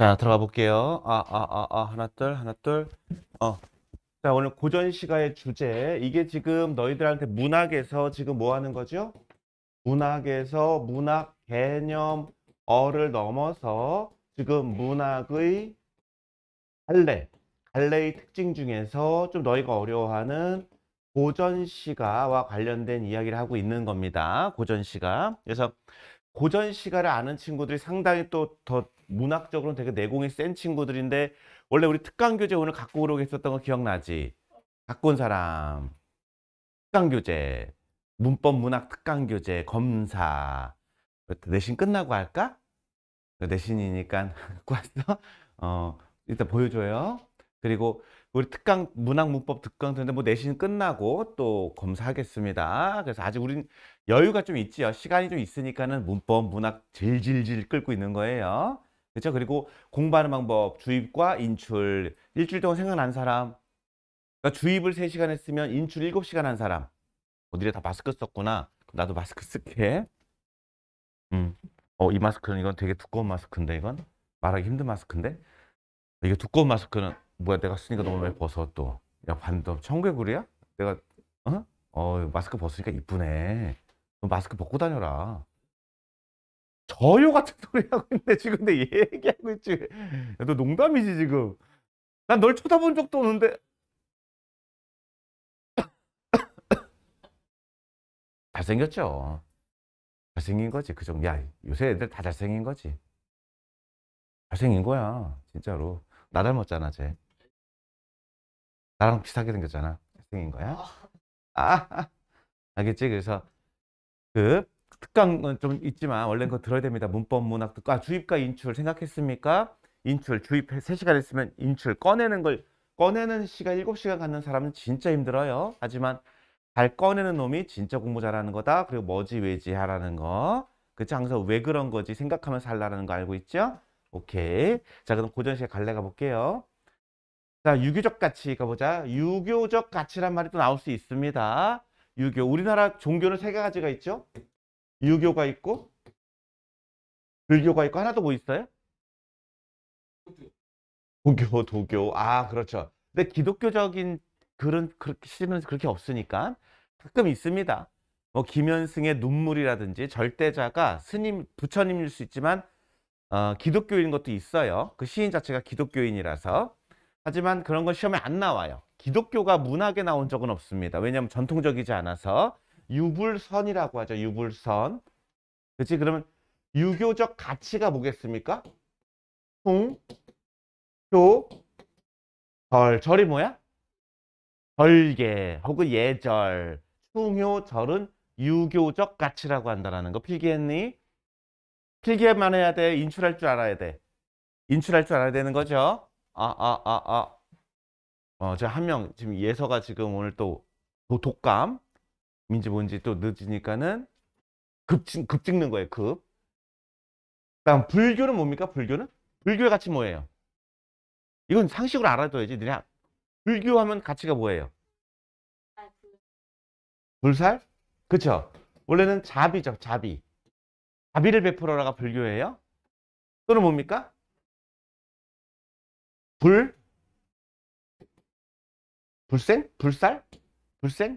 자, 들어가 볼게요. 아, 아, 아, 아, 아, 하나, 둘, 하나, 둘. 어. 자, 오늘 고전시가의 주제. 이게 지금 너희들한테 문학에서 지금 뭐 하는 거죠? 문학에서 문학 개념 어를 넘어서 지금 문학의 갈래, 갈래의 특징 중에서 좀 너희가 어려워하는 고전시가와 관련된 이야기를 하고 있는 겁니다. 고전시가. 그래서 고전시가를 아는 친구들이 상당히 또더 문학적으로 되게 내공이 센 친구들인데 원래 우리 특강 교재 오늘 갖고 오라고 했었던 거 기억나지? 갖고 온 사람. 특강 교재. 문법 문학 특강 교재 검사. 내신 끝나고 할까? 그 내신이니까 갖고 왔어. 어, 일단 보여줘요. 그리고 우리 특강 문학 문법 특강 듣데뭐 내신 끝나고 또 검사하겠습니다. 그래서 아직 우린 여유가 좀 있지요. 시간이 좀 있으니까는 문법 문학 질질질 끌고 있는 거예요. 그렇죠? 그리고 공부하는 방법, 주입과 인출, 일주일 동안 생각난 사람. 그러니까 주입을 3시간 했으면 인출 7시간 한 사람. 어디에 다 마스크 썼구나. 나도 마스크 쓸게. 음. 어, 이 마스크는 이건 되게 두꺼운 마스크인데 이건 말하기 힘든 마스크인데 이게 두꺼운 마스크는 뭐야 내가 쓰니까 너무 많이 벗어 또. 야 반도 청개구리야? 내가 어? 어 마스크 벗으니까 이쁘네. 너 마스크 벗고 다녀라. 거요 같은 소리 하고 있는데 지금 내 얘기하고 있지 야, 너 농담이지 지금 난 널 쳐다본 적도 없는데 잘생겼죠 잘생긴 거지 그 정도 야 요새 애들 다 잘생긴 거지 잘생긴 거야 진짜로 나 닮았잖아 쟤 나랑 비슷하게 생겼잖아 잘생긴 거야 아, 아 알겠지 그래서 그 특강은 좀 있지만 원래는 그거 들어야 됩니다. 문법, 문학 듣고 아 주입과 인출 생각했습니까? 인출 주입 세시간 했으면 인출 꺼내는 걸 꺼내는 시간 일곱 시간 갖는 사람은 진짜 힘들어요. 하지만 잘 꺼내는 놈이 진짜 공부 잘하는 거다. 그리고 뭐지 왜지 하라는 거. 그치 항상 왜 그런 거지 생각하면서 하라는 거 알고 있죠? 오케이. 자 그럼 고전시에 갈래 가볼게요. 자 유교적 가치 가보자. 유교적 가치란 말이 또 나올 수 있습니다. 유교. 우리나라 종교는 세 가지가 있죠? 유교가 있고 불교가 있고 하나 더뭐 있어요? 도교, 도교. 아, 그렇죠. 근데 기독교적인 그런 그렇게 시는 그렇게 없으니까 가끔 있습니다. 뭐 김현승의 눈물이라든지 절대자가 스님 부처님일 수 있지만 어, 기독교인 것도 있어요. 그 시인 자체가 기독교인이라서 하지만 그런 건 시험에 안 나와요. 기독교가 문학에 나온 적은 없습니다. 왜냐하면 전통적이지 않아서 유불선이라고 하죠. 유불선. 그렇지? 그러면 유교적 가치가 뭐겠습니까? 통, 교, 절. 절이 뭐야? 절개 혹은 예절. 충효, 절은 유교적 가치라고 한다는 거 필기했니? 필기만 해야 돼. 인출할 줄 알아야 돼. 인출할 줄 알아야 되는 거죠. 아, 아, 아, 아. 어, 저한 명, 지금 예서가 지금 오늘 또독감 민지 뭔지 또 늦으니까는 급, 급 찍는 거예요. 급. 다음 불교는 뭡니까? 불교는? 불교의 가치 뭐예요? 이건 상식으로 알아둬야지. 그냥 불교하면 가치가 뭐예요? 불살? 그쵸? 원래는 자비죠. 자비. 자비를 베풀어라가 불교예요. 또는 뭡니까? 불? 불생? 불살? 불생?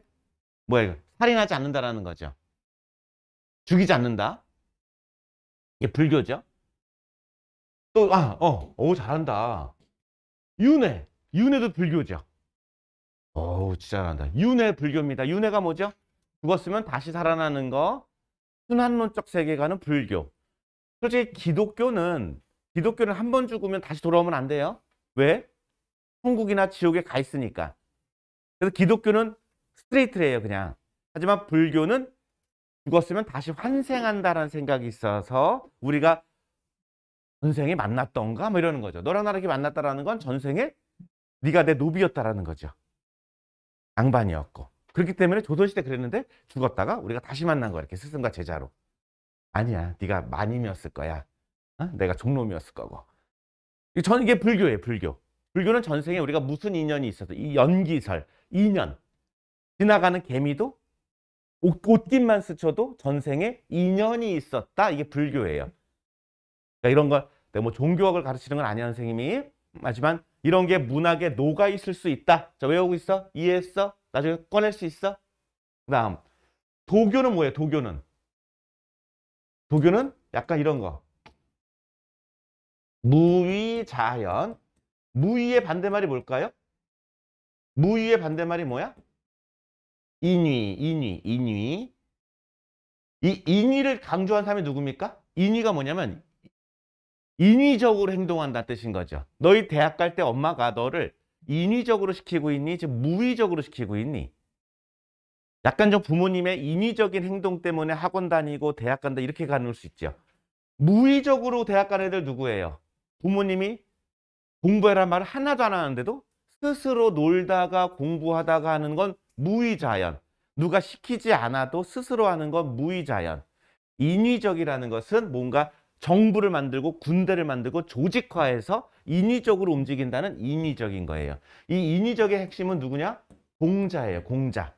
뭐야 이거? 살인하지 않는다라는 거죠. 죽이지 않는다. 이게 불교죠. 또, 아, 어, 오, 어, 잘한다. 윤회. 윤회도 불교죠. 어우, 진짜 잘한다. 윤회 불교입니다. 윤회가 뭐죠? 죽었으면 다시 살아나는 거. 순환론적 세계관은 불교. 솔직히 기독교는, 기독교는 한 번 죽으면 다시 돌아오면 안 돼요. 왜? 천국이나 지옥에 가 있으니까. 그래서 기독교는 스트레이트래요, 그냥. 하지만 불교는 죽었으면 다시 환생한다라는 생각이 있어서 우리가 전생에 만났던가 뭐 이러는 거죠. 너랑 나랑 만났다라는 건 전생에 네가 내 노비였다라는 거죠. 양반이었고. 그렇기 때문에 조선시대 그랬는데 죽었다가 우리가 다시 만난 거야. 이렇게 스승과 제자로. 아니야. 네가 만님이었을 거야. 어? 내가 종놈이었을 거고. 저는 이게 불교예요. 불교. 불교는 전생에 우리가 무슨 인연이 있어도이 연기설, 인연. 지나가는 개미도 옷, 옷깃만 스쳐도 전생에 인연이 있었다. 이게 불교예요. 그러니까 이런 걸 내가 뭐 종교학을 가르치는 건 아니야 선생님이. 하지만 이런 게 문학에 녹아 있을 수 있다. 자 외우고 있어? 이해했어? 나중에 꺼낼 수 있어? 그 다음 도교는 뭐예요? 도교는 도교는 약간 이런 거 무위자연 무위의 반대말이 뭘까요? 무위의 반대말이 뭐야? 인위, 인위, 인위. 이 인위를 강조한 사람이 누굽니까? 인위가 뭐냐면 인위적으로 행동한다 뜻인 거죠. 너희 대학 갈 때 엄마가 너를 인위적으로 시키고 있니? 즉무위적으로 시키고 있니? 약간 좀 부모님의 인위적인 행동 때문에 학원 다니고 대학 간다 이렇게 가눌 수 있죠. 무의적으로 대학 간 애들 누구예요? 부모님이 공부해란 말을 하나도 안 하는데도 스스로 놀다가 공부하다가 하는 건 무의자연. 누가 시키지 않아도 스스로 하는 건 무의자연. 인위적이라는 것은 뭔가 정부를 만들고 군대를 만들고 조직화해서 인위적으로 움직인다는 인위적인 거예요. 이 인위적의 핵심은 누구냐? 공자예요. 공자.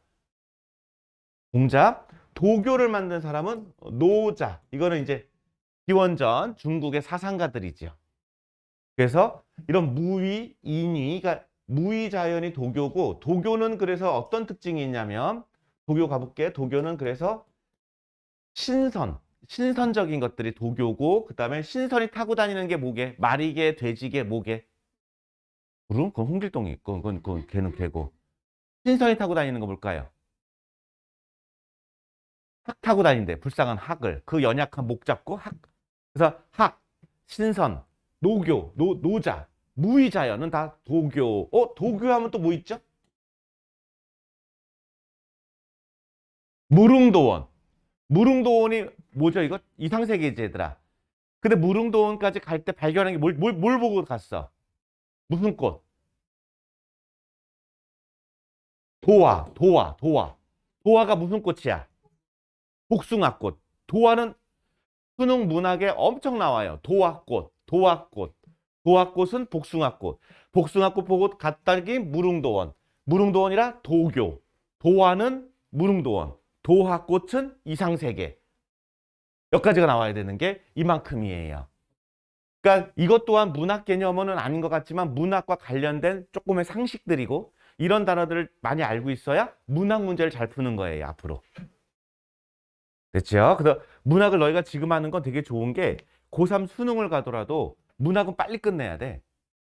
공자. 도교를 만든 사람은 노자. 이거는 이제 기원전 중국의 사상가들이죠 그래서 이런 무위, 인위가 무이자연이 도교고 도교는 그래서 어떤 특징이 있냐면 도교 가볼게. 도교는 그래서 신선, 신선적인 것들이 도교고 그 다음에 신선이 타고 다니는 게 뭐게? 말이게, 돼지게, 뭐게? 구름? 그건 홍길동이 있고 그건, 그건 개는개고 신선이 타고 다니는 거볼까요학 타고 다닌대. 불쌍한 학을. 그 연약한 목 잡고 학. 그래서 학, 신선, 노교, 노, 노자. 무의자연은 다 도교. 어? 도교하면 또 뭐 있죠? 무릉도원. 무릉도원이 뭐죠 이거? 이상세계제 얘들아. 근데 무릉도원까지 갈 때 발견한 게 뭘, 뭘, 뭘 보고 갔어? 무슨 꽃? 도화, 도화, 도화. 도화가 무슨 꽃이야? 복숭아꽃. 도화는 수능 문학에 엄청 나와요. 도화꽃, 도화꽃. 도화꽃은 복숭아꽃, 복숭아꽃 보고 갔다기 무릉도원, 무릉도원이라 도교, 도화는 무릉도원, 도화꽃은 이상세계. 몇가지가 나와야 되는 게 이만큼이에요. 그러니까 이것 또한 문학 개념은 아닌 것 같지만 문학과 관련된 조금의 상식들이고 이런 단어들을 많이 알고 있어야 문학 문제를 잘 푸는 거예요, 앞으로. 됐죠? 그래서 문학을 너희가 지금 하는 건 되게 좋은 게 고3 수능을 가더라도 문학은 빨리 끝내야 돼.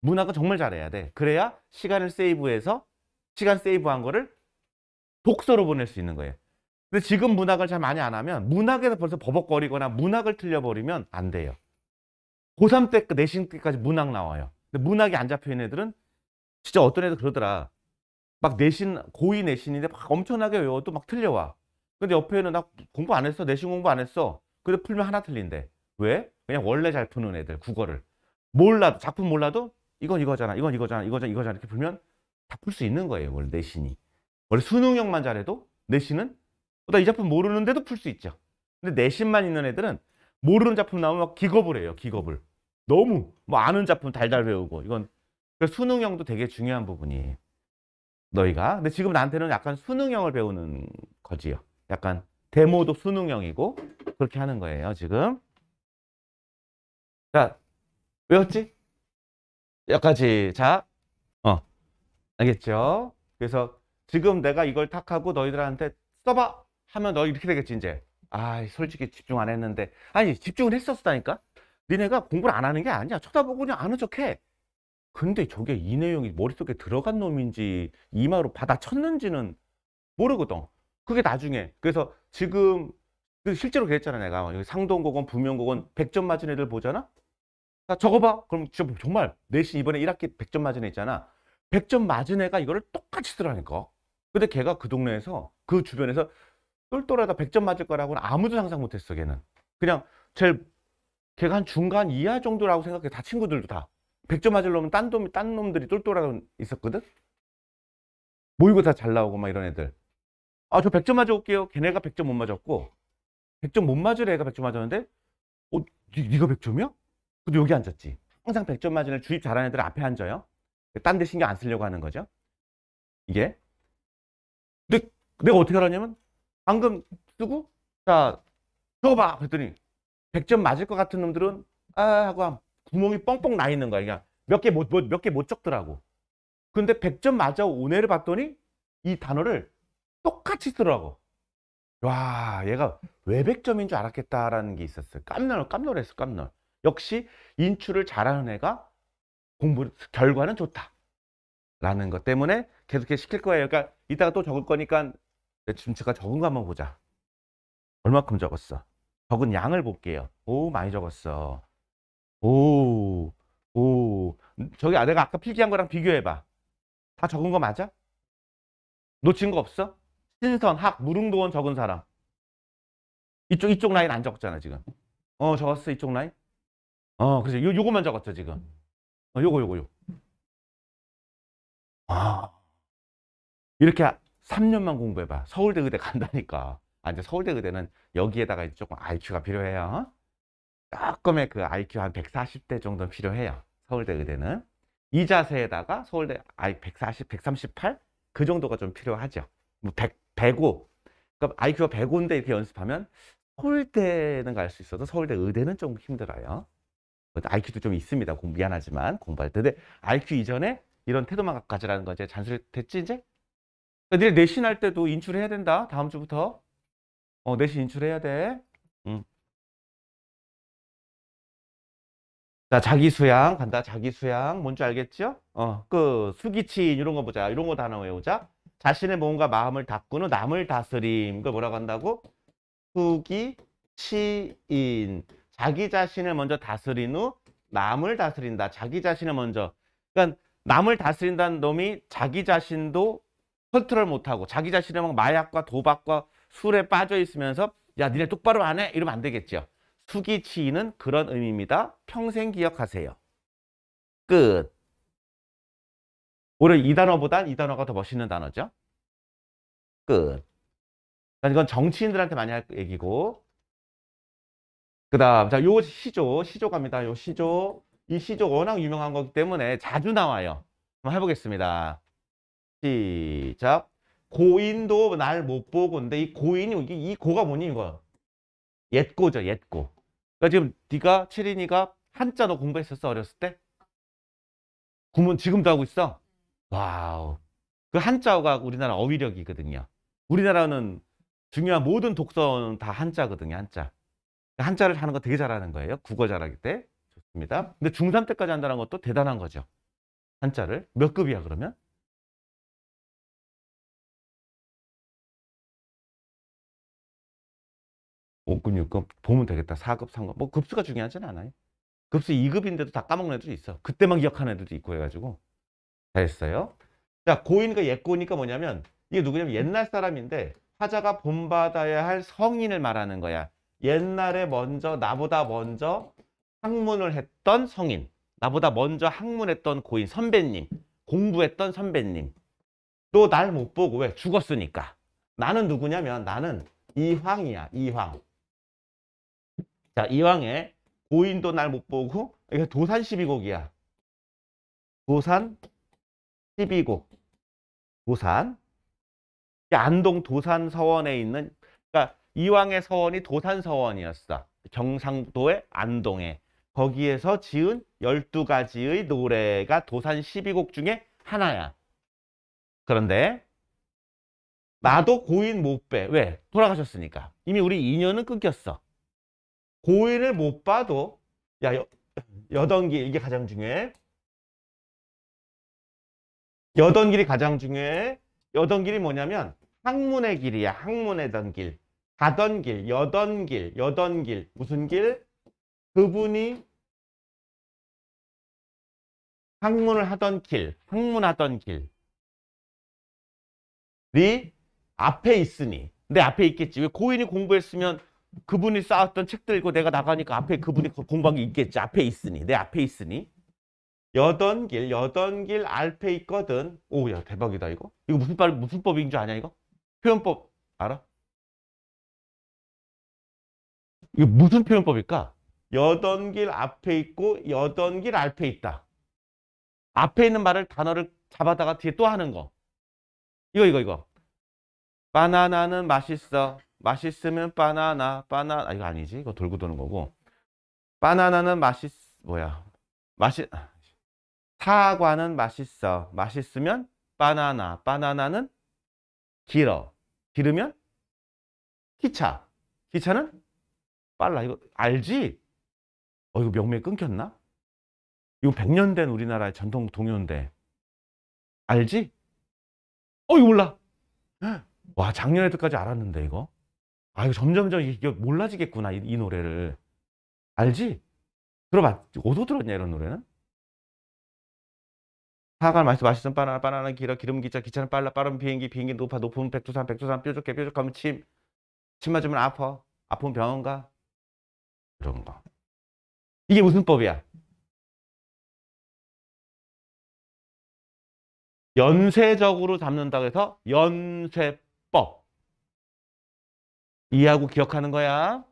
문학은 정말 잘해야 돼. 그래야 시간을 세이브해서 시간 세이브한 거를 독서로 보낼 수 있는 거예요. 근데 지금 문학을 잘 많이 안 하면 문학에서 벌써 버벅거리거나 문학을 틀려버리면 안 돼요. 고3 때, 내신 때까지 문학 나와요. 근데 문학이 안 잡혀있는 애들은 진짜 어떤 애들 그러더라. 막 내신, 고2 내신인데 막 엄청나게 외워도 막 틀려와. 근데 옆에는 나 공부 안 했어. 내신 공부 안 했어. 근데 풀면 하나 틀린데. 왜? 그냥 원래 잘 푸는 애들, 국어를. 몰라도 작품 몰라도 이건 이거잖아 이건 이거잖아 이거잖아 이거잖아 이렇게 풀면 다 풀 수 있는 거예요 원래 내신이 원래 수능형만 잘해도 내신은 나이 작품 모르는데도 풀 수 있죠 근데 내신만 있는 애들은 모르는 작품 나오면 막 기겁을 해요 기겁을 너무 뭐 아는 작품 달달 배우고 이건 그 수능형도 되게 중요한 부분이에요 너희가 근데 지금 나한테는 약간 수능형을 배우는 거지요 약간 데모도 수능형이고 그렇게 하는 거예요 지금 자 외웠지? 여기까지. 자, 어, 알겠죠? 그래서 지금 내가 이걸 탁 하고 너희들한테 써봐! 하면 너 이렇게 되겠지, 이제. 아, 솔직히 집중 안 했는데. 아니, 집중을 했었다니까? 니네가 공부를 안 하는 게 아니야. 쳐다보고 그냥 아는 척 해. 근데 저게 이 내용이 머릿속에 들어간 놈인지 이마로 받아쳤는지는 모르거든. 그게 나중에. 그래서 지금 그 실제로 그랬잖아, 내가. 상동고건, 부명고건 100점 맞은 애들 보잖아? 자, 적어봐. 그럼 뭐 정말 내신 이번에 1학기 100점 맞은 애 있잖아. 100점 맞은 애가 이거를 똑같이 쓰라니까. 근데 걔가 그 동네에서 그 주변에서 똘똘하다 100점 맞을 거라고는 아무도 상상 못했어 걔는. 그냥 제일 걔가 한 중간 이하 정도라고 생각해 다 친구들도 다. 100점 맞을 놈은 딴, 놈, 딴 놈들이 똘똘하고 있었거든? 모이고 다 잘 나오고 막 이런 애들. 아, 저 100점 맞아올게요. 걔네가 100점 못 맞았고, 100점 못 맞을 애가 100점 맞았는데, 어, 니, 니가 100점이야? 근데 여기 앉았지. 항상 100점 맞으려 주입 잘하는 애들 앞에 앉아요. 딴 데 신경 안 쓰려고 하는 거죠. 이게. 근데 내가 어떻게 알았냐면 방금 쓰고 자저봐 그랬더니 100점 맞을 것 같은 놈들은 아 하고 구멍이 뻥뻥 나 있는 거야. 그러니까 몇개 못 몇 개못 뭐, 적더라고. 근데 100점 맞아 온해를 봤더니 이 단어를 똑같이 쓰더라고. 와 얘가 왜 100점인 줄 알았겠다라는 게 있었어요. 깜놀 깜놀했어 깜놀. 역시 인출을 잘하는 애가 공부 결과는 좋다. 라는 것 때문에 계속해 시킬 거예요. 그러니까 이따가 또 적을 거니까 지금 제가 적은 거 한번 보자. 얼마큼 적었어? 적은 양을 볼게요. 오 많이 적었어. 오, 오. 저기 아 내가 아까 필기한 거랑 비교해봐. 다 적은 거 맞아? 놓친 거 없어? 신선, 학, 무릉도원 적은 사람. 이쪽 이쪽 라인 안 적잖아 지금. 어 적었어 이쪽 라인. 어, 그래서 요, 요것만 적었죠, 지금. 어, 요거, 요거, 요. 아. 이렇게 3년만 공부해봐. 서울대 의대 간다니까. 아, 이제 서울대 의대는 여기에다가 이제 조금 IQ가 필요해요. 어? 조금의 그 IQ 한 140대 정도는 필요해요. 서울대 의대는. 이 자세에다가 서울대 아 140, 138? 그 정도가 좀 필요하죠. 뭐 100, 105. 그러니까 IQ가 105인데 이렇게 연습하면 서울대는 갈 수 있어도 서울대 의대는 좀 힘들어요. IQ도 뭐 좀 있습니다. 공, 미안하지만 공부할 때. 근데 IQ 이전에 이런 태도만 가지라는 거지. 잔소리 됐지 이제? 그러니까 내일 내신할 때도 인출해야 된다. 다음 주부터. 어, 내신 인출해야 돼. 음. 자, 자기 수양 간다. 자기 수양 뭔지 알겠죠? 어, 그 수기치인 이런 거 보자. 이런 거 단어 외우자. 자신의 몸과 마음을 닦고는 남을 다스림. 그걸 뭐라고 한다고? 수기치인. 자기 자신을 먼저 다스린 후 남을 다스린다. 자기 자신을 먼저. 그러니까 남을 다스린다는 놈이 자기 자신도 컨트롤 못하고 자기 자신을 막 마약과 도박과 술에 빠져 있으면서 야 니네 똑바로 안 해? 이러면 안 되겠죠. 수기치인은 그런 의미입니다. 평생 기억하세요. 끝. 오히려 이 단어보단 이 단어가 더 멋있는 단어죠. 끝. 그러니까 이건 정치인들한테 많이 할 얘기고 그 다음 자요 시조 시조 갑니다 요 시조 이 시조 워낙 유명한 거기 때문에 자주 나와요 한번 해보겠습니다 시작 고인도 날 못 보고 근데 이 고인이 이, 게이 고가 뭐니 이거 옛고죠 옛고 그러니까 지금 네가 칠인이가 한자 너 공부했었어 어렸을 때 구문 지금도 하고 있어 와우 그 한자가 우리나라 어휘력이거든요 우리나라는 중요한 모든 독서는 다 한자거든요 한자 한자를 하는 거 되게 잘하는 거예요. 국어 잘하기 때. 좋습니다. 근데 중3 때까지 한다는 것도 대단한 거죠. 한자를. 몇 급이야, 그러면? 오급육급 보면 되겠다. 사급삼급뭐 급수가 중요하진 않아요. 급수 이급인데도다 까먹는 애들이 있어. 그때만 기억하는 애들도 있고 해가지고. 잘했어요. 자, 고인과 옛고니까 뭐냐면 이게 누구냐면 옛날 사람인데 화자가 본받아야 할 성인을 말하는 거야. 옛날에 먼저 나보다 먼저 학문을 했던 성인, 나보다 먼저 학문했던 고인, 선배님, 공부했던 선배님. 또 날 못 보고 왜? 죽었으니까. 나는 누구냐면 나는 이황이야, 이황. 자, 이황의 고인도 날 못 보고 이게 도산 12곡이야. 도산 12곡. 도산. 안동 도산 서원에 있는 이왕의 서원이 도산 서원이었어. 경상도의 안동에. 거기에서 지은 12가지의 노래가 도산 12곡 중에 하나야. 그런데 나도 고인 못 빼. 왜? 돌아가셨으니까. 이미 우리 인연은 끊겼어. 고인을 못 봐도 야 여, 여던길 이게 가장 중요해. 여던길이 가장 중요해. 여던길이 뭐냐면 항문의 길이야. 항문의 던길. 가던 길, 여던 길, 여던 길, 무슨 길? 그분이 학문을 하던 길, 학문하던 길이 앞에 있으니 내 앞에 있겠지. 왜 고인이 공부했으면 그분이 쌓았던 책들 고 내가 나가니까 앞에 그분이 그 공부한 게 있겠지. 앞에 있으니 내 앞에 있으니 여던 길, 여던 길 앞에 있거든. 오야 대박이다 이거. 이거 무슨 말 무슨 법인 줄 아냐 이거? 표현법 알아? 이게 무슨 표현법일까? 여던길 앞에 있고 여던길 앞에 있다. 앞에 있는 말을 단어를 잡아다가 뒤에 또 하는 거. 이거 이거 이거. 바나나는 맛있어. 맛있으면 바나나. 바나나 아, 이거 아니지. 이거 돌고 도는 거고. 바나나는 맛있 뭐야? 맛있 사과는 맛있어. 맛있으면 바나나. 바나나는 길어. 길으면 기차. 기차는 빨라. 이거 알지? 어, 이거 명맥 끊겼나? 이거 100년 된 우리나라의 전통 동요인데. 알지? 어, 이거 몰라. 와, 작년에도까지 알았는데, 이거. 아, 이거 점점점 이게 몰라지겠구나, 이, 이 노래를. 알지? 들어봐 어디서 들었냐, 이런 노래는? 사과 맛있어 맛있는 바나나 바나나 길어 기름 기차 기차는 빨라 빠른 비행기 비행기 높아 높은 백두산 백두산 뾰족해 뾰족하면 침 침 맞으면 아파 아픈 병원 가 이런 거. 이게 무슨 법이야? 연쇄적으로 잡는다고 해서 연쇄법. 이해하고 기억하는 거야.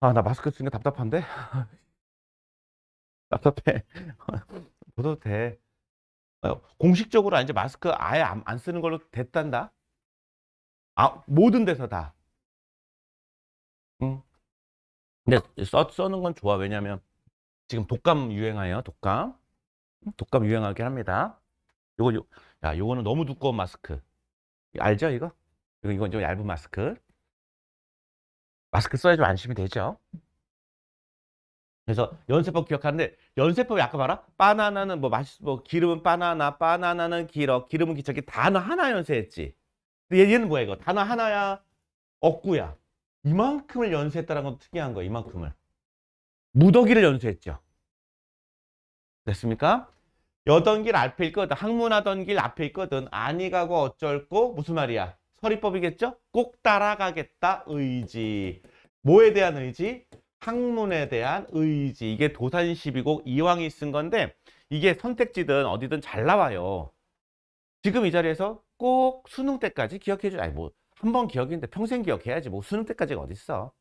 아, 나 마스크 쓰니까 답답한데? 답답해. 벗어도 돼. 어, 공식적으로 이제 마스크 아예 안, 안 쓰는 걸로 됐단다. 아, 모든 데서 다. 응. 근데 써, 써는 건 좋아. 왜냐면 지금 독감 유행하에요. 독감. 독감 유행하긴 합니다. 요거 요, 야, 요거는 너무 두꺼운 마스크. 알죠, 이거? 이거 이건 좀 얇은 마스크. 마스크 써야 좀 안심이 되죠. 그래서 연세법 기억하는데 연세법이 아까 봐라 바나나는 뭐 맛있 뭐 기름은 바나나 바나나는 길어 기름은 기척이 단어 하나 연세했지 근데 얘는 뭐야 이거 단어 하나야 억구야 이만큼을 연수했다는 건 특이한 거예요. 이만큼을. 무더기를 연수했죠. 됐습니까? 여던 길 앞에 있거든. 학문하던 길 앞에 있거든. 아니 가고 어쩔고 무슨 말이야? 서리법이겠죠? 꼭 따라가겠다 의지. 뭐에 대한 의지? 학문에 대한 의지. 이게 도산시비곡 이왕이 쓴 건데 이게 선택지든 어디든 잘 나와요. 지금 이 자리에서 꼭 수능 때까지 기억해 줘. 아니 뭐 한번 기억인데 평생 기억해야지 뭐 수능 때까지가 어딨어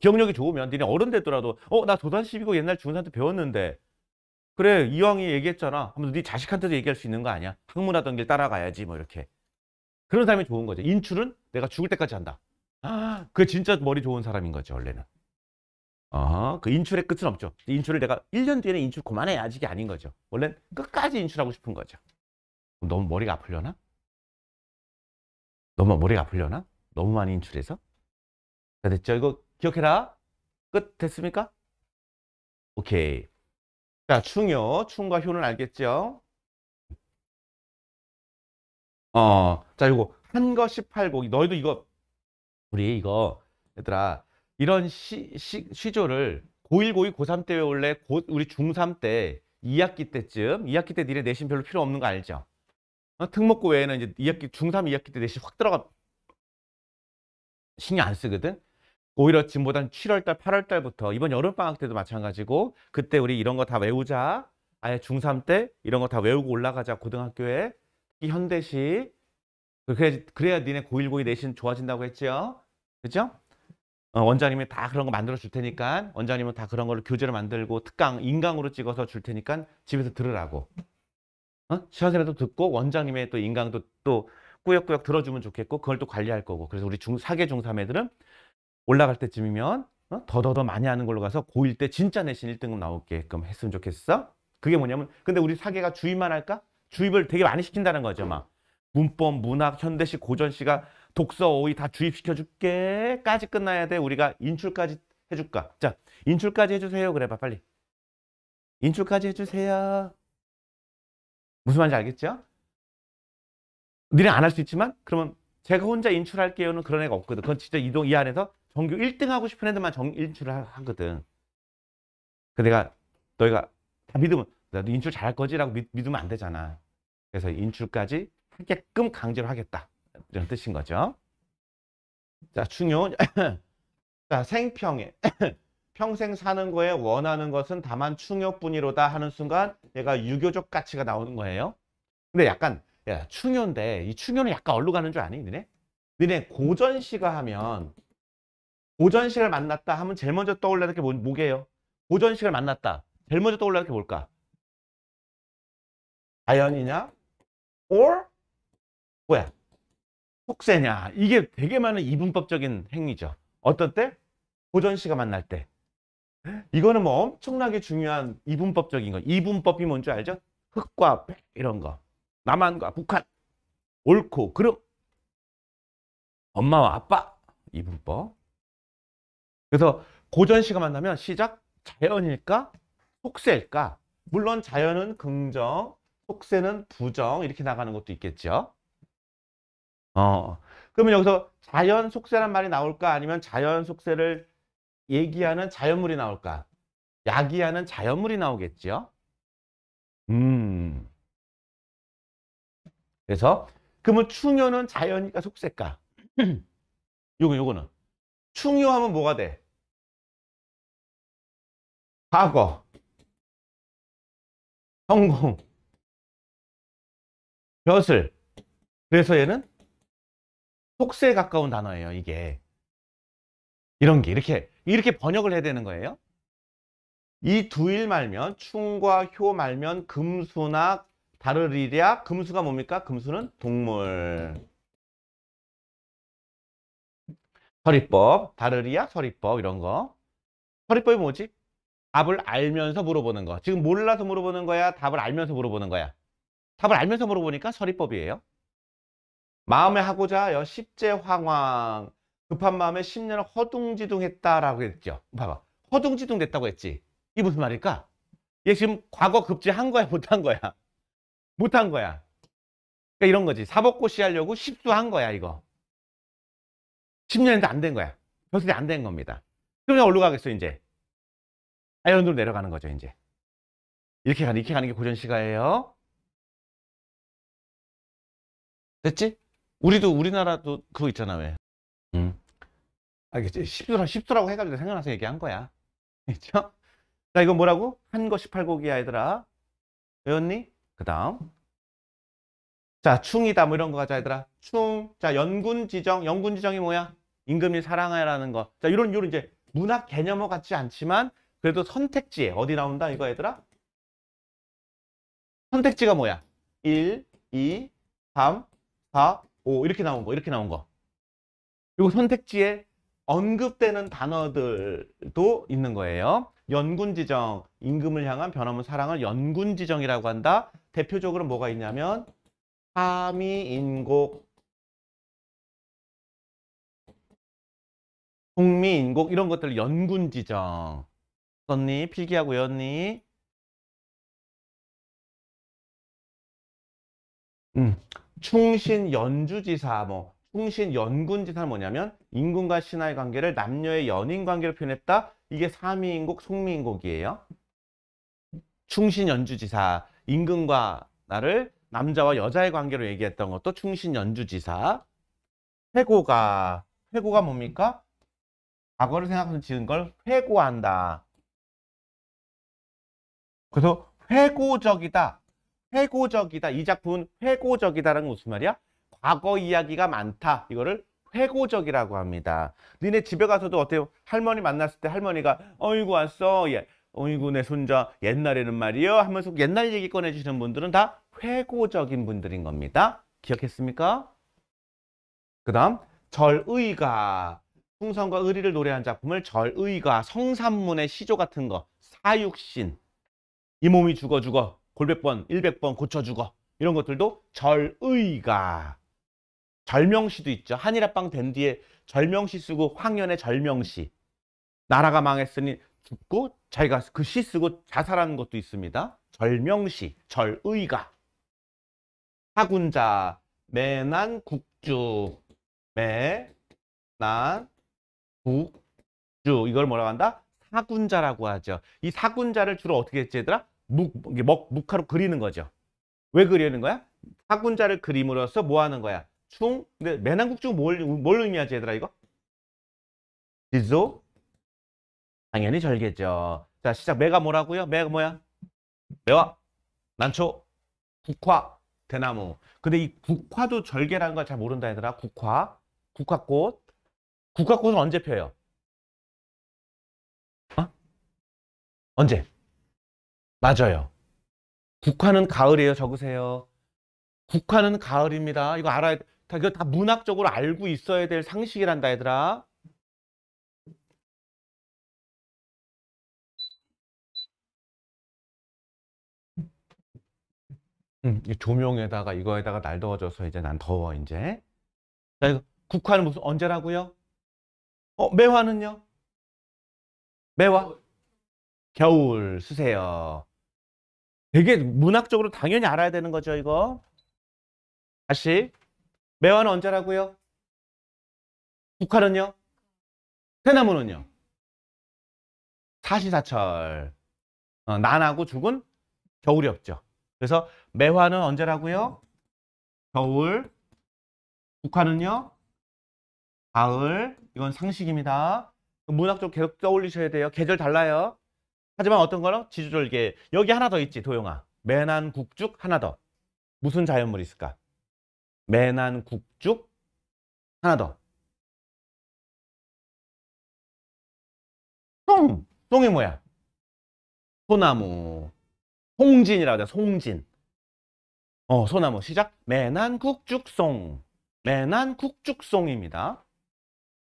기억력이 좋으면 니네 어른 됐더라도 어 나 도단십이고 옛날 중사한테 배웠는데 그래 이왕이 얘기했잖아 하면서 네 자식한테도 얘기할 수 있는 거 아니야 학문하던 길 따라가야지 뭐 이렇게 그런 사람이 좋은 거죠 인출은 내가 죽을 때까지 한다 아, 그 진짜 머리 좋은 사람인 거죠 원래는 어, 그 인출의 끝은 없죠 인출을 내가 1년 뒤에는 인출 그만해야지 이게 아닌 거죠 원래는 끝까지 인출하고 싶은 거죠 너무 머리가 아플려나 너무 머리가 아플려나? 너무 많이 인출해서? 자, 됐죠? 이거 기억해라. 끝 됐습니까? 오케이. 자, 충요. 충과 효는 알겠죠? 어, 자, 이거 한거 18곡. 너희도 이거, 우리 이거, 얘들아, 이런 시, 시, 시조를 고1, 고2, 고3 때 외울래? 곧 우리 중3 때, 2학기 때쯤, 2학기 때 니네 내신 별로 필요 없는 거 알죠? 어? 특목고 외에는 이제 2학기 중3 2학기 때 내신 확 들어가 신경 안 쓰거든. 오히려 지금보다는 7월달, 8월달부터 이번 여름방학 때도 마찬가지고 그때 우리 이런 거 다 외우자. 아예 중3 때 이런 거 다 외우고 올라가자. 고등학교에 특히 현대시 그래야, 그래야 니네 고1, 고2 내신 좋아진다고 했지요. 그죠? 어, 원장님이 다 그런 거 만들어 줄 테니까 원장님은 다 그런 거를 교재로 만들고 특강, 인강으로 찍어서 줄 테니까 집에서 들으라고. 어? 시간이라도 듣고 원장님의 또 인강도 또 꾸역꾸역 들어주면 좋겠고 그걸 또 관리할 거고 그래서 우리 중 사계 중삼 애들은 올라갈 때쯤이면 어? 더더더 많이 하는 걸로 가서 고1 때 진짜 내신 1등급 나오게끔 했으면 좋겠어 그게 뭐냐면 근데 우리 사계가 주입만 할까? 주입을 되게 많이 시킨다는 거죠 막 문법, 문학, 현대시, 고전시가 독서, 오이 다 주입시켜줄게 까지 끝나야 돼 우리가 인출까지 해줄까 자 인출까지 해주세요 그래봐 빨리 인출까지 해주세요 무슨 말인지 알겠죠? 니네 안할 수 있지만 그러면 제가 혼자 인출할게요는 그런 애가 없거든. 그건 진짜 이동 이 안에서 전교 1등 하고 싶은 애들만 정, 인출을 하거든. 그 내가 너희가 다 믿으면 나도 인출 잘 할 거지라고 믿, 믿으면 안 되잖아. 그래서 인출까지 하게끔 강제로 하겠다. 이런 뜻인 거죠. 자, 중요. 자, 생평에. 평생 사는 거에 원하는 것은 다만 충효뿐이로다 하는 순간 얘가 유교적 가치가 나오는 거예요. 근데 약간 야, 충효인데 이 충효는 약간 얼로 가는 줄 아니 니네? 니네 고전 시가 하면 고전 시를 만났다 하면 제일 먼저 떠올리는 게 뭐, 뭐게요? 고전 시를 만났다. 제일 먼저 떠올리는 게 뭘까? 자연이냐? or 뭐야? 속세냐? 이게 되게 많은 이분법적인 행위죠. 어떤 때? 고전 시가 만날 때. 이거는 뭐 엄청나게 중요한 이분법적인 거. 이분법이 뭔 줄 알죠? 흑과 백 이런 거. 남한과 북한. 옳고 그름. 엄마와 아빠. 이분법. 그래서 고전 시가 만나면 시작 자연일까? 속세일까? 물론 자연은 긍정, 속세는 부정 이렇게 나가는 것도 있겠죠. 어. 그러면 여기서 자연 속세란 말이 나올까? 아니면 자연 속세를 얘기하는 자연물이 나올까? 야기하는 자연물이 나오겠지요. 음. 그래서 그러면 충효는 자연이니까 속색가. 요거 요거는 충효하면 뭐가 돼? 과거, 성공, 벼슬. 그래서 얘는 속세에 가까운 단어예요. 이게 이런 게 이렇게 이렇게 번역을 해야 되는 거예요. 이 두 일 말면 충과 효 말면 금수나 다르리랴 금수가 뭡니까? 금수는 동물. 서리법, 다르리야, 서리법 이런 거. 서리법이 뭐지? 답을 알면서 물어보는 거. 지금 몰라서 물어보는 거야? 답을 알면서 물어보는 거야? 답을 알면서 물어보니까 서리법이에요. 마음에 하고자 여 십제황황 급한 마음에 10년을 허둥지둥했다라고 했죠. 봐봐. 허둥지둥됐다고 했지. 이 무슨 말일까? 얘 지금 과거 급제한 거야, 못한 거야? 못한 거야. 그러니까 이런 거지. 사법고시 하려고 십수한 거야, 이거. 10년도 안된 거야. 벼슬이 안 된 겁니다. 그러면 어디로 가겠어, 이제? 아연으로 내려가는 거죠, 이제. 이렇게 가는, 이렇게 가는 게 고전시가예요. 됐지? 우리도, 우리나라도 그거 있잖아, 왜. 알겠지? 음. 10수라, 아, 1수라고 해가지고 생각나서 얘기한 거야. 그죠? 자, 이거 뭐라고? 한 것이 팔곡이야, 얘들아. 외웠니? 그 다음. 자, 충이다, 뭐 이런 거 가자, 얘들아. 충. 자, 연군 지정. 연군 지정이 뭐야? 임금이 사랑하라는 거. 자, 이런, 이런 이제 문학 개념어 같지 않지만 그래도 선택지에 어디 나온다, 이거 얘들아? 선택지가 뭐야? 1, 2, 3, 4, 5. 이렇게 나온 거, 이렇게 나온 거. 요 선택지에 언급되는 단어들도 있는 거예요. 연군지정, 임금을 향한 변함없는 사랑을 연군지정이라고 한다. 대표적으로 뭐가 있냐면 하미인곡, 동미인곡 이런 것들을 연군지정. 썼니? 필기하고 외니 음. 충신 연주지사 뭐 홍신 연군지사는 뭐냐면 인군과 신하의 관계를 남녀의 연인 관계로 표현했다. 이게 사미인국, 송미인국이에요. 충신 연주지사, 인근과 나를 남자와 여자의 관계로 얘기했던 것도 충신 연주지사. 회고가, 회고가 뭡니까? 과거를 생각해서 지은 걸 회고한다. 그래서 회고적이다. 회고적이다. 이 작품은 회고적이다라는 무슨 말이야? 과거 이야기가 많다. 이거를 회고적이라고 합니다. 니네 집에 가서도 어때요? 할머니 만났을 때 할머니가 어이구 왔어. 예. 어이구 내 손자 옛날에는 말이요 하면서 옛날 얘기 꺼내주시는 분들은 다 회고적인 분들인 겁니다. 기억했습니까? 그 다음 절의가 풍선과 의리를 노래한 작품을 절의가 성산문의 시조 같은 거 사육신 이 몸이 죽어 죽어 골백번 일백 번 고쳐 죽어 이런 것들도 절의가 절명시도 있죠. 한일합방 된 뒤에 절명시 쓰고 황현의 절명시. 나라가 망했으니 죽고 자기가 그 시 쓰고 자살하는 것도 있습니다. 절명시, 절의가. 하군자, 매난 국주. 매난 국주. 이걸 뭐라고 한다? 사군자라고 하죠. 이 사군자를 주로 어떻게 했지 얘들아? 묵, 먹, 묵화로 그리는 거죠. 왜 그리는 거야? 사군자를 그림으로써 뭐 하는 거야? 충, 근데 매남국중 뭘, 뭘 의미하지 얘들아 이거? 지소? 당연히 절개죠. 자 시작 매가 뭐라고요? 매가 뭐야? 매화, 난초, 국화, 대나무. 근데 이 국화도 절개라는 걸 잘 모른다 얘들아. 국화, 국화꽃. 국화꽃은 언제 펴요? 어? 언제? 맞아요. 국화는 가을이에요. 적으세요. 국화는 가을입니다. 이거 알아야 돼. 다 그러니까 이거 다 문학적으로 알고 있어야 될 상식이란다 얘들아. 음, 조명에다가 이거에다가 날 더워져서 이제 난 더워 이제. 자 이거 국화는 무슨 언제라고요? 어 매화는요? 매화? 겨울 쓰세요. 되게 문학적으로 당연히 알아야 되는 거죠 이거. 다시 매화는 언제라고요? 북한은요? 대나무는요? 사시사철. 어, 난하고 죽은 겨울이 없죠. 그래서 매화는 언제라고요? 겨울. 북한은요? 가을. 이건 상식입니다. 문학적 계속 떠올리셔야 돼요. 계절 달라요. 하지만 어떤 거는 지주절개. 여기 하나 더 있지, 도영아 매난, 국죽 하나 더. 무슨 자연물이 있을까? 매난 국죽 하나 더 송! 송이 뭐야? 소나무 송진이라고 하죠 송진 어 소나무 시작 매난 국죽송 매난 국죽송입니다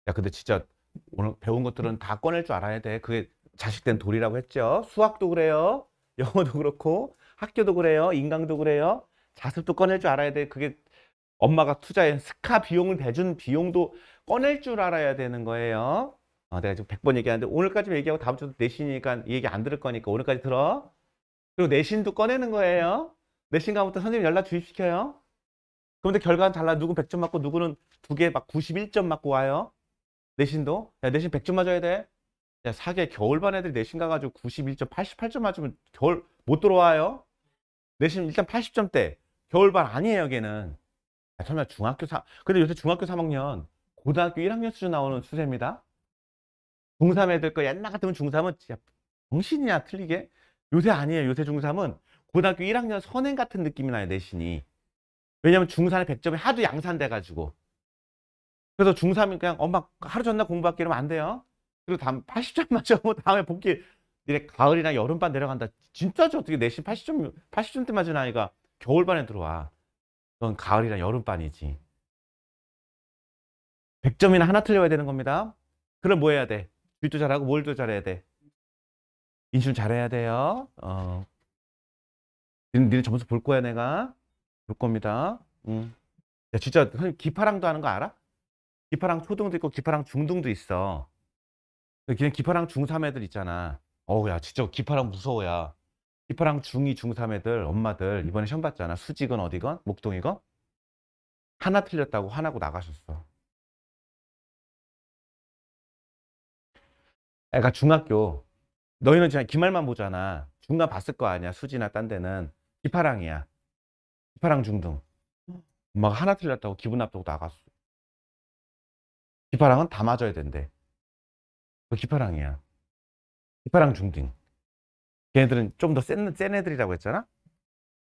야 근데 진짜 오늘 배운 것들은 다 꺼낼 줄 알아야 돼 그게 자식된 돌이라고 했죠 수학도 그래요 영어도 그렇고 학교도 그래요 인강도 그래요 자습도 꺼낼 줄 알아야 돼 그게 엄마가 투자한 스카 비용을 대준 비용도 꺼낼 줄 알아야 되는 거예요. 어, 내가 지금 100번 얘기하는데 오늘까지 얘기하고 다음 주도 내신이니까 얘기 안 들을 거니까 오늘까지 들어. 그리고 내신도 꺼내는 거예요. 내신 가부터 선생님 연락 주입시켜요. 그런데 결과는 달라. 누군 100점 맞고 누구는 두 개 막 91점 맞고 와요. 내신도. 야, 내신 100점 맞아야 돼. 야, 사계 겨울반 애들 내신 가가지고 91점, 88점 맞으면 겨울 못 들어와요. 내신 일단 80점대. 겨울반 아니에요, 걔는. 아, 설마 중학교 3, 근데 요새 중학교 3학년, 고등학교 1학년 수준 나오는 수세입니다. 중3 애들 거 옛날 같으면 중3은 진짜 정신이야, 틀리게. 요새 아니에요. 요새 중3은 고등학교 1학년 선행 같은 느낌이 나요, 내신이. 왜냐면 중3에 100점이 하도 양산돼가지고. 그래서 중3이 그냥 엄마 어, 하루 전날 공부할게 이러면 안 돼요. 그리고 다음 80점 맞으면 뭐 다음에 복귀 이제 가을이나 여름반 내려간다. 진짜죠 어떻게 내신 80점, 8 0점때 맞은 아이가 겨울반에 들어와. 그건 가을이랑 여름반이지. 100점이나 하나 틀려야 되는 겁니다. 그럼 뭐 해야 돼? 빚도 잘하고 뭘도 잘해야 돼? 인출 잘해야 돼요. 어. 니는, 니는 점수 볼 거야, 내가. 볼 겁니다. 응. 음. 야, 진짜, 기파랑도 하는 거 알아? 기파랑 초등도 있고, 기파랑 중등도 있어. 그냥 기파랑 중3 애들 있잖아. 어우, 야, 진짜 기파랑 무서워, 야. 이파랑 중2, 중3 애들, 엄마들 이번에 시험 봤잖아. 수직은 어디건, 목동이건. 하나 틀렸다고 화나고 나가셨어. 애가 중학교. 너희는 그냥 기말만 보잖아. 중간 봤을 거 아니야. 수지나 딴 데는. 기파랑이야기파랑 중등. 엄마가 하나 틀렸다고 기분 나쁘고 나갔어. 기파랑은 다 맞아야 된대. 그 기파랑이야. 기파랑 중등. 걔네들은 좀 더 센, 센 애들이라고 했잖아?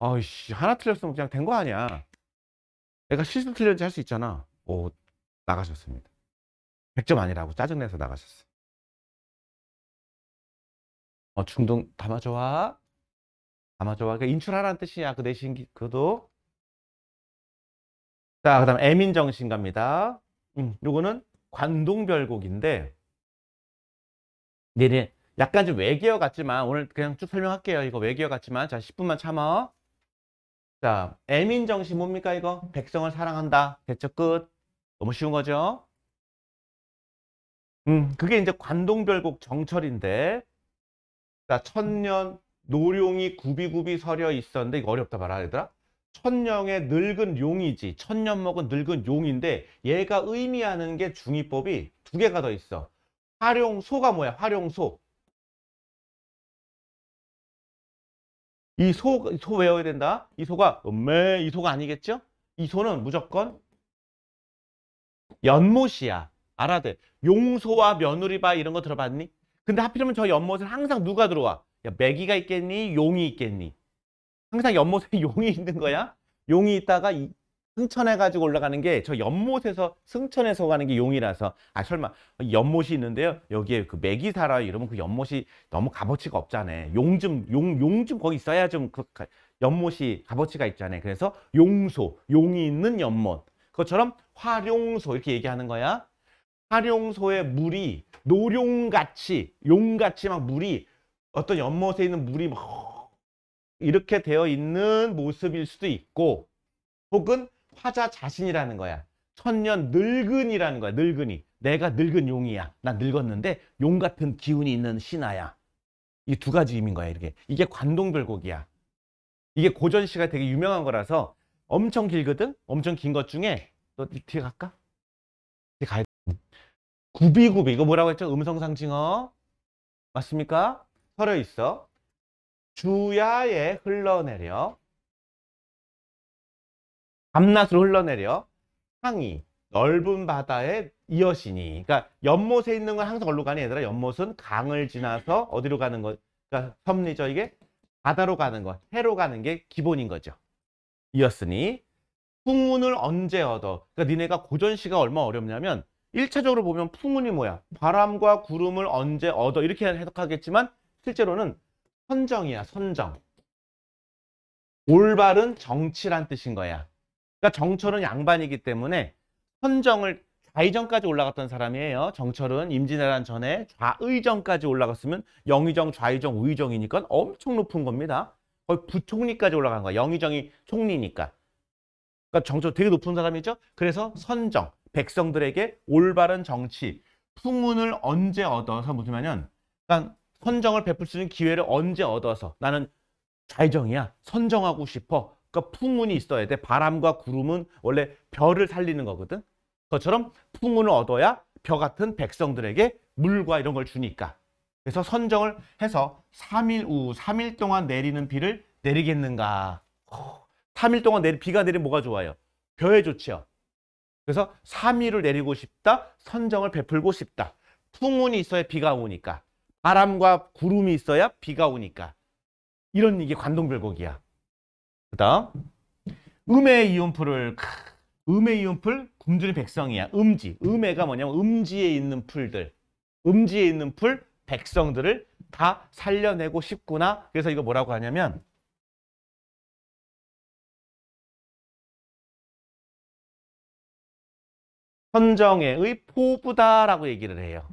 아이씨, 하나 틀렸으면 그냥 된 거 아니야. 내가 실수 틀렸는지 할 수 있잖아. 오, 나가셨습니다. 100점 아니라고 짜증내서 나가셨어. 어, 중동 담아줘와. 담아줘와. 그러니까 인출하라는 뜻이야. 그 내신, 그도. 자, 그 다음 애민정신 갑니다. 음, 요거는 관동별곡인데, 얘네 약간 좀 외계어 같지만 오늘 그냥 쭉 설명할게요. 이거 외계어 같지만 자 10분만 참아. 자 애민 정신 뭡니까 이거? 백성을 사랑한다. 대처 끝. 너무 쉬운 거죠? 음 그게 이제 관동별곡 정철인데 자 천년 노룡이 구비구비 서려 있었는데 이거 어렵다 말아 얘들아. 천령의 늙은 용이지 천년 먹은 늙은 용인데 얘가 의미하는 게 중이법이 두 개가 더 있어. 활용소가 뭐야? 활용소. 이 소, 소 외워야 된다. 이 소가 음메 이 소가 아니겠죠? 이 소는 무조건 연못이야. 알아들 용소와 며느리바 이런 거 들어봤니? 근데 하필이면 저 연못을 항상 누가 들어와? 야, 메기가 있겠니? 용이 있겠니? 항상 연못에 용이 있는 거야. 용이 있다가 이, 승천해가지고 올라가는 게 저 연못에서 승천해서 가는 게 용이라서 아 설마 어, 연못이 있는데요 여기에 그 맥이 살아요 이러면 그 연못이 너무 값어치가 없잖아요 용좀용용좀 거기 있어야 좀 그 연못이 값어치가 있잖아요 그래서 용소 용이 있는 연못 그것처럼 활용소 이렇게 얘기하는 거야 활용소의 물이 노룡같이 용같이 막 물이 어떤 연못에 있는 물이 막 이렇게 되어 있는 모습일 수도 있고 혹은 화자 자신이라는 거야. 천년 늙은이라는 거야. 늙은이. 내가 늙은 용이야. 난 늙었는데 용 같은 기운이 있는 신하야. 이 두 가지 의미인 거야. 이렇게. 이게 관동별곡이야. 이게 고전 시가 되게 유명한 거라서 엄청 길거든. 엄청 긴 것 중에 너 뒤에 갈까? 뒤에 가야 돼. 구비구비 이거 뭐라고 했죠? 음성상징어 맞습니까? 서려 있어. 주야에 흘러내려 밤낮으로 흘러내려 향이 넓은 바다에 이어시니 그러니까 연못에 있는 건 항상 얼로 가니 얘들아 연못은 강을 지나서 어디로 가는 거 그러니까 섬리죠 이게 바다로 가는 거 해로 가는 게 기본인 거죠 이었으니 풍운을 언제 얻어 그러니까 니네가 고전시가 얼마 어렵냐면 1차적으로 보면 풍운이 뭐야 바람과 구름을 언제 얻어 이렇게 해석하겠지만 실제로는 선정이야 선정 올바른 정치란 뜻인 거야 그러니까 정철은 양반이기 때문에 선정을 좌의정까지 올라갔던 사람이에요. 정철은 임진왜란 전에 좌의정까지 올라갔으면 영의정, 좌의정, 우의정이니까 엄청 높은 겁니다. 거의 부총리까지 올라간 거야. 영의정이 총리니까. 그러니까 정철 되게 높은 사람이죠. 그래서 선정, 백성들에게 올바른 정치, 풍운을 언제 얻어서 뭐냐면 그러니까 선정을 베풀 수 있는 기회를 언제 얻어서 나는 좌의정이야. 선정하고 싶어. 그러니까 풍운이 있어야 돼. 바람과 구름은 원래 벼를 살리는 거거든. 그처럼 것 풍운을 얻어야 벼 같은 백성들에게 물과 이런 걸 주니까. 그래서 선정을 해서 3일 후 3일 동안 내리는 비를 내리겠는가. 3일 동안 내리, 비가 내리면 뭐가 좋아요? 벼에 좋죠 그래서 3일을 내리고 싶다. 선정을 베풀고 싶다. 풍운이 있어야 비가 오니까. 바람과 구름이 있어야 비가 오니까. 이런 이게 관동별곡이야. 그 다음 음의 이온풀을 음의 이온풀 굶주린 백성이야. 음지. 음해가 뭐냐면 음지에 있는 풀들. 음지에 있는 풀 백성들을 다 살려내고 싶구나. 그래서 이거 뭐라고 하냐면 선정의 포부다라고 얘기를 해요.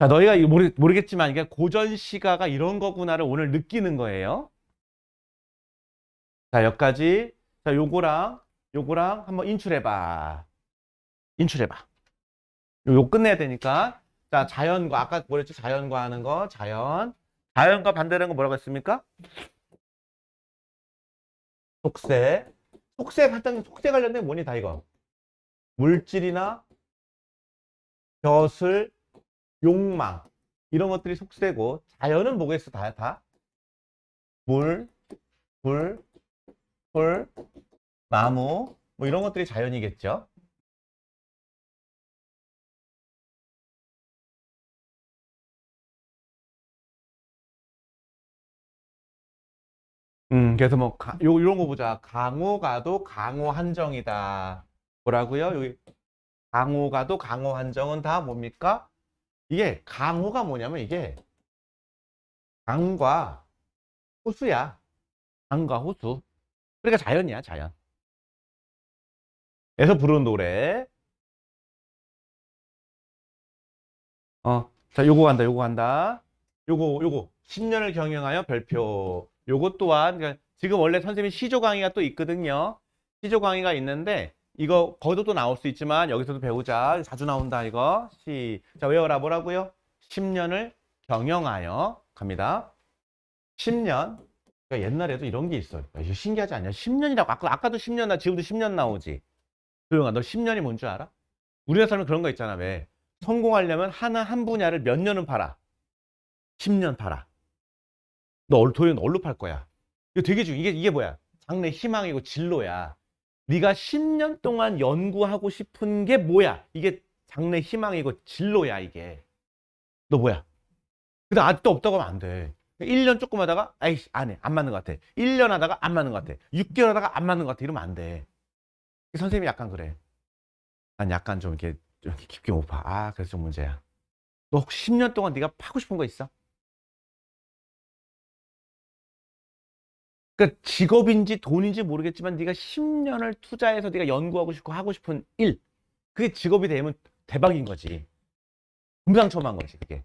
자, 너희가 모르, 모르겠지만 이게 고전 시가가 이런 거구나를 오늘 느끼는 거예요. 자, 여기까지. 자, 요거랑 요거랑 한번 인출해 봐. 인출해 봐. 요, 요 끝내야 되니까. 자, 자연과 아까 뭐랬죠? 자연과 하는 거. 자연. 자연과 반대되는 거 뭐라고 했습니까? 속세. 속세 활동 속세 관련된 뭐니 다 이거. 물질이나 벼슬 욕망 이런 것들이 속세고 자연은 뭐가 있어 다, 다? 물, 불, 풀, 나무 뭐 이런 것들이 자연이겠죠. 음, 그래서 뭐 요, 이런 거 보자. 강호가도 강호한정이다. 뭐라고요? 여기 강호가도 강호한정은 다 뭡니까? 이게 강호가 뭐냐면 이게 강과 호수야. 강과 호수. 그러니까 자연이야, 자연. 에서 부르는 노래. 어, 자, 요거 간다, 요거 간다. 요거, 요거. 10년을 경영하여 별표. 요것 또한, 그러니까 지금 원래 선생님이 시조 강의가 또 있거든요. 시조 강의가 있는데, 이거 거기도 또 나올 수 있지만 여기서도 배우자 자주 나온다 이거 시자 외워라 뭐라고요? 10년을 경영하여 갑니다 10년 그러니까 옛날에도 이런 게 있어 이거 신기하지 않냐 10년이라고 아까, 아까도 10년 나 지금도 10년 나오지 조용아너 10년이 뭔 줄 알아? 우리회사는 그런 거 있잖아 왜 성공하려면 하나 한 분야를 몇 년은 팔아 10년 팔아 너 도영이 어디로 팔 거야 이거 되게 중요 이게, 이게 뭐야 장래 희망이고 진로야 네가 10년 동안 연구하고 싶은 게 뭐야? 이게 장래 희망이고 진로야 이게. 너 뭐야? 근데 아직도 없다고 하면 안 돼. 1년 조금 하다가 아이씨 안 해. 안 맞는 것 같아. 1년 하다가 안 맞는 것 같아. 6개월 하다가 안 맞는 것 같아. 이러면 안 돼. 선생님이 약간 그래. 난 약간 좀 이렇게 좀 이렇게 깊게 못 봐. 아 그래서 좀 문제야. 너 혹시 10년 동안 네가 파고 싶은 거 있어? 그러니까 직업인지 돈인지 모르겠지만 네가 10년을 투자해서 네가 연구하고 싶고 하고 싶은 일 그게 직업이 되면 대박인 거지 금상첨화한 거지 그게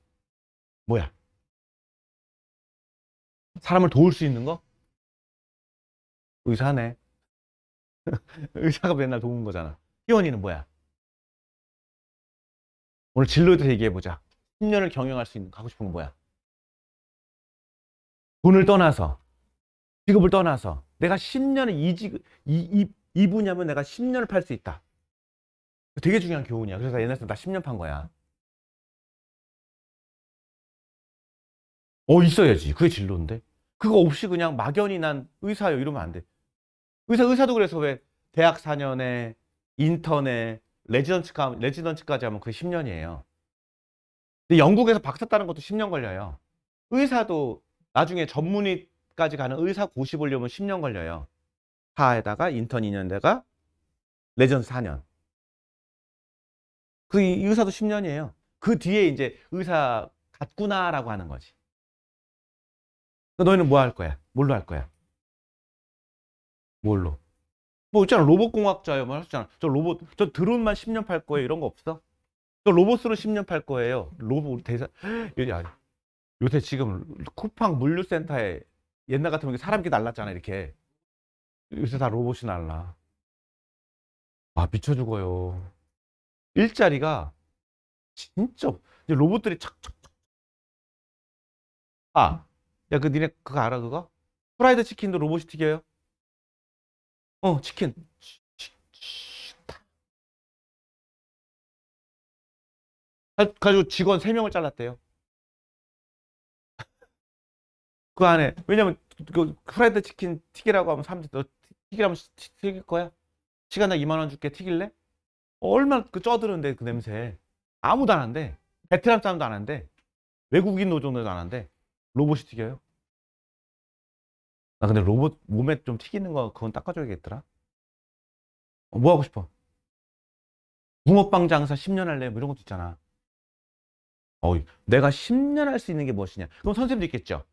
뭐야 사람을 도울 수 있는 거? 의사네 의사가 맨날 도운 거잖아 희원이는 뭐야? 오늘 진로에 대해서 얘기해보자 10년을 경영할 수 있는 가고 싶은 건 뭐야? 돈을 떠나서 직업을 떠나서 내가 1 0년을 이, 직, 이, 이, 이 분야면 내가 10년을 팔 수 있다. 되게 중요한 교훈이야. 그래서 옛날에 나 10년 판 거야. 어, 있어야지. 그게 진로인데. 그거 없이 그냥 막연히 난 의사요. 이러면 안 돼. 의사, 의사도 그래서 왜 대학 4년에 인턴에 레지던츠까 레지던츠까지 하면 그게 10년이에요. 근데 영국에서 박사 따는 것도 10년 걸려요. 의사도 나중에 전문의 까지 가는 의사 고시 보려면 10년 걸려요. 하에다가 인턴 2년대가 레전드 4년. 그 의사도 10년이에요. 그 뒤에 이제 의사 같구나라고 하는 거지. 그러니까 너희는 뭐 할 거야? 뭘로 할 거야? 뭘로? 뭐 있잖아 로봇공학자요 뭐 하셨잖아 저 로봇 저 드론만 10년 팔 거예요 이런 거 없어? 저 로봇으로 10년 팔 거예요 로봇 대사 요새 지금 쿠팡 물류센터에 옛날 같으면 사람끼 날랐잖아 이렇게 요새 다 로봇이 날라 아 미쳐 죽어요 일자리가 진짜 이제 로봇들이 착착착 아야그 니네 그거 알아 그거? 프라이드 치킨도 로봇이 튀겨요 어 치킨 아, 가지고 직원 3명을 잘랐대요 그 안에 왜냐면 그 프라이드 치킨 튀기라고 하면 사람들이 너 튀기라면 튀길 거야? 시간당 2만 원 줄게 튀길래? 얼마나 그 쪄드는데 그 냄새 아무도 안 한대 베트남 사람도 안 한대 외국인 노동자도 안 한대 로봇이 튀겨요 나 아, 근데 로봇 몸에 좀 튀기는 거 그건 닦아줘야겠더라 어, 뭐 하고 싶어? 붕어빵 장사 10년 할래 뭐 이런 것도 있잖아 어, 이 내가 10년 할 수 있는 게 무엇이냐 그럼 선생님도 있겠죠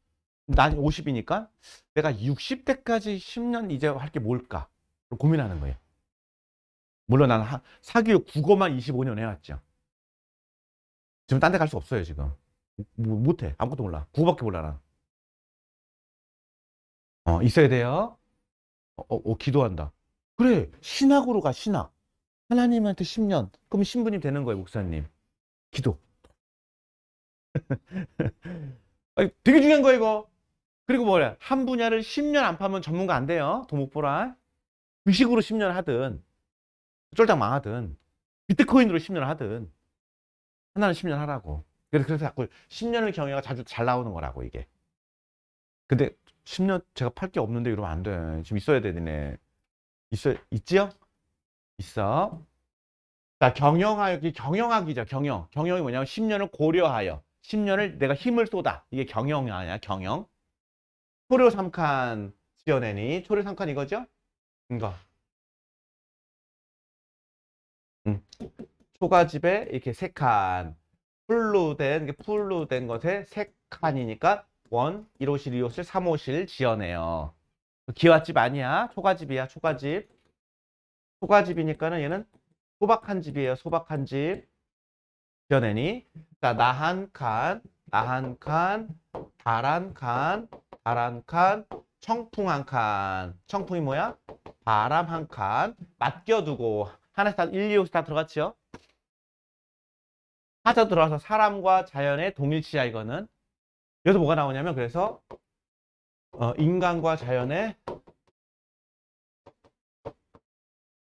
난 50이니까 내가 60대까지 10년 이제 할 게 뭘까 고민하는 거예요. 물론 나는 사교육 국어만 25년 해왔죠. 지금 딴 데 갈 수 없어요 지금. 뭐, 못해 아무것도 몰라. 국어밖에 몰라 나. 어, 있어야 돼요. 어, 어, 어, 기도한다. 그래 신학으로 가 신학. 하나님한테 10년. 그럼 신부님 되는 거예요 목사님. 기도. 되게 중요한 거야 이거 그리고 뭐래? 한 분야를 10년 안 파면 전문가 안 돼요. 도목보라. 주식으로 10년 하든 쫄딱 망하든 비트코인으로 10년 하든 하나는 10년 하라고. 그래서, 그래서 자꾸 10년을 경영가 자주 잘 나오는 거라고 이게. 근데 10년 제가 팔 게 없는데 이러면 안 돼. 지금 있어야 되네. 있어 있지요? 있어. 자, 경영하기 경영하기죠 경영. 경영이 뭐냐면 10년을 고려하여 10년을 내가 힘을 쏟아. 이게 경영이 아니야. 경영. 초료 삼칸 지어내니 초료 삼칸 이거죠? 이거 음. 초가집에 이렇게 세칸 풀로 된 풀로 된 것에 세칸이니까 원, 1호실, 2호실, 3호실 지어내요 기와집 아니야 초가집이야 초가집 초가집이니까는 얘는 소박한 집이에요. 소박한 집. 지어내니? 자, 그러니까 나한 칸, 나 한 칸, 다란 칸, 달한 칸, 청풍 한 칸. 청풍이 뭐야? 바람 한 칸. 맡겨두고 하나 스타 1, 2, 5스다 들어갔지요? 하자 들어와서 사람과 자연의 동일치야 이거는. 여기서 뭐가 나오냐면 그래서 어, 인간과 자연의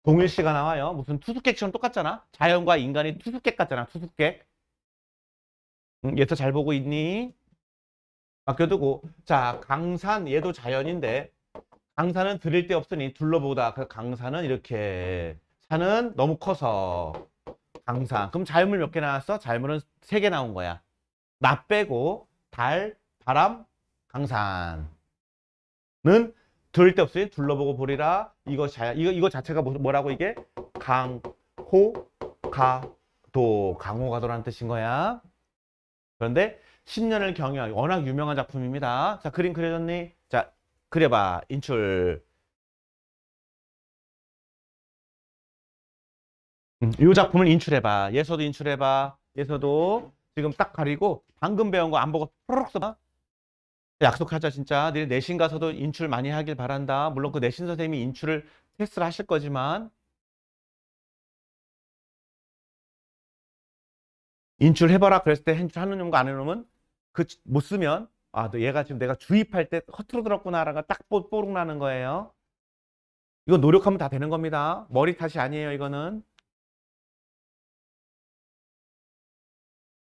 동일시가 나와요. 무슨 투숙객처럼 똑같잖아. 자연과 인간이 투숙객 같잖아. 투숙객. 음, 얘도 잘 보고 있니? 맡겨두고 자 강산 얘도 자연인데 강산은 들릴 데 없으니 둘러보다 그 강산은 이렇게 산은 너무 커서 강산 그럼 자연물 몇 개 나왔어? 자연물은 세 개 나온 거야 나 빼고 달, 바람, 강산은 들을데 없으니 둘러보고 보리라 이거 자 이거 이거 자체가 뭐, 뭐라고 이게 강호가도 강호가도라는 뜻인 거야 그런데 10년을 경영 워낙 유명한 작품입니다. 자 그림 그려졌니? 자 그려봐 인출 이 음, 작품을 인출해봐. 예서도 인출해봐. 예서도 지금 딱 가리고 방금 배운 거 안 보고 푸르륵 써봐. 약속하자 진짜. 너희 내신 가서도 인출 많이 하길 바란다. 물론 그 내신 선생님이 인출을 테스트를 하실 거지만 인출해봐라 그랬을 때 인출하는 놈과 안 해놓으면 그못 쓰면 아, 너 얘가 지금 내가 주입할 때 허투루 들었구나라는 딱 뽀록 나는 거예요. 이거 노력하면 다 되는 겁니다. 머리 탓이 아니에요, 이거는.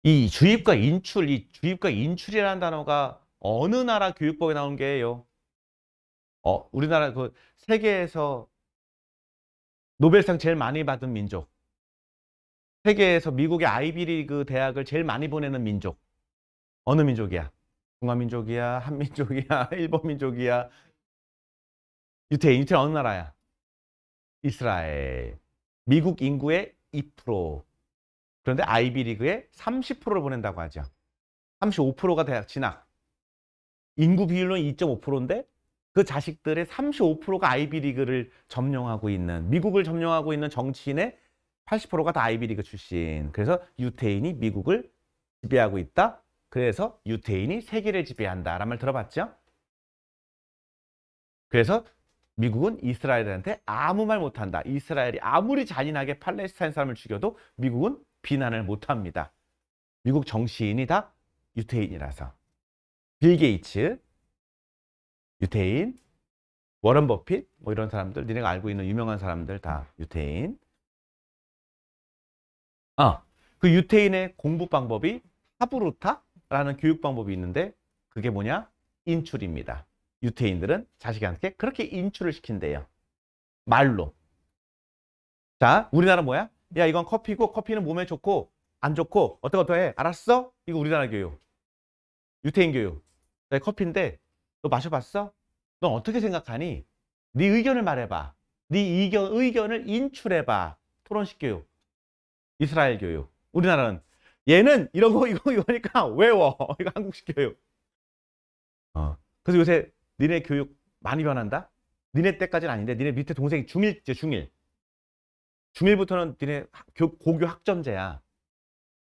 이 주입과 인출, 이 주입과 인출이라는 단어가 어느 나라 교육법에 나온 게예요? 어, 우리나라 그 세계에서 노벨상 제일 많이 받은 민족. 세계에서 미국의 아이비리그 대학을 제일 많이 보내는 민족. 어느 민족이야? 중화민족이야? 한민족이야? 일본민족이야? 유태인, 유태인 어느 나라야? 이스라엘. 미국 인구의 2%. 그런데 아이비리그에 30%를 보낸다고 하죠. 35%가 대학 진학. 인구 비율로는 2.5%인데 그 자식들의 35%가 아이비리그를 점령하고 있는 미국을 점령하고 있는 정치인의 80%가 다 아이비리그 출신. 그래서 유태인이 미국을 지배하고 있다. 그래서 유태인이 세계를 지배한다라는 말 들어봤죠? 그래서 미국은 이스라엘한테 아무 말 못한다. 이스라엘이 아무리 잔인하게 팔레스타인 사람을 죽여도 미국은 비난을 못합니다. 미국 정치인이 다 유태인이라서. 빌 게이츠, 유태인, 워런 버핏 뭐 이런 사람들, 니네가 알고 있는 유명한 사람들 다 유태인. 아, 그 유태인의 공부 방법이 하부루타 라는 교육 방법이 있는데 그게 뭐냐? 인출입니다. 유태인들은 자식한테 그렇게 인출을 시킨대요. 말로. 자, 우리나라 뭐야? 야, 이건 커피고 커피는 몸에 좋고 안 좋고 어떻게 어떻게 해. 알았어? 이거 우리나라 교육. 유태인 교육. 야, 커피인데 너 마셔봤어? 넌 어떻게 생각하니? 네 의견을 말해봐. 네 의견, 의견을 인출해봐. 토론식 교육. 이스라엘 교육. 우리나라는 얘는 이런 거 이거 이거니까 외워. 이거 한국식 교육. 어. 그래서 요새 니네 교육 많이 변한다. 니네 때까지는 아닌데 니네 밑에 동생이 중1 이제 중1. 중1부터는 니네 고교 학점제야.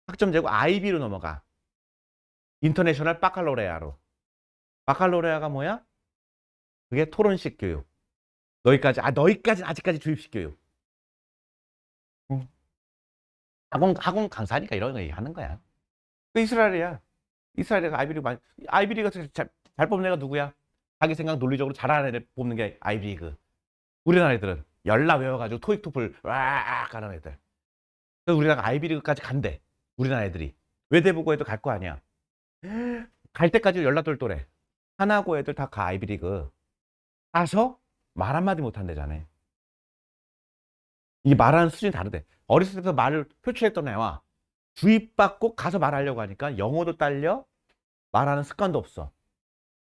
학점제고 아이비로 넘어가. 인터내셔널 바칼로레아로. 바칼로레아가 뭐야? 그게 토론식 교육. 너희까지 아 너희까지 는 아직까지 주입식 교육. 응. 음. 학원, 학원 강사니까 이런 거 얘기하는 거야. 그 이스라엘이야. 이스라엘이 아이비리그 많이, 아이비리그 잘, 잘 뽑는 애가 누구야? 자기 생각 논리적으로 잘하는 애를 뽑는 게 아이비리그. 우리나라 애들은 열라 외워가지고 토익 토플 와악 하는 애들. 그래서 우리나라가 아이비리그까지 간대. 우리나라 애들이. 외대보고에도 갈 거 아니야. 갈 때까지 연락돌돌해. 하나고 애들 다 가 아이비리그. 가서 말 한마디 못 한대잖아. 이 말하는 수준이 다르대. 어렸을 때부터 말을 표출했던 애와 주입받고 가서 말하려고 하니까 영어도 딸려 말하는 습관도 없어.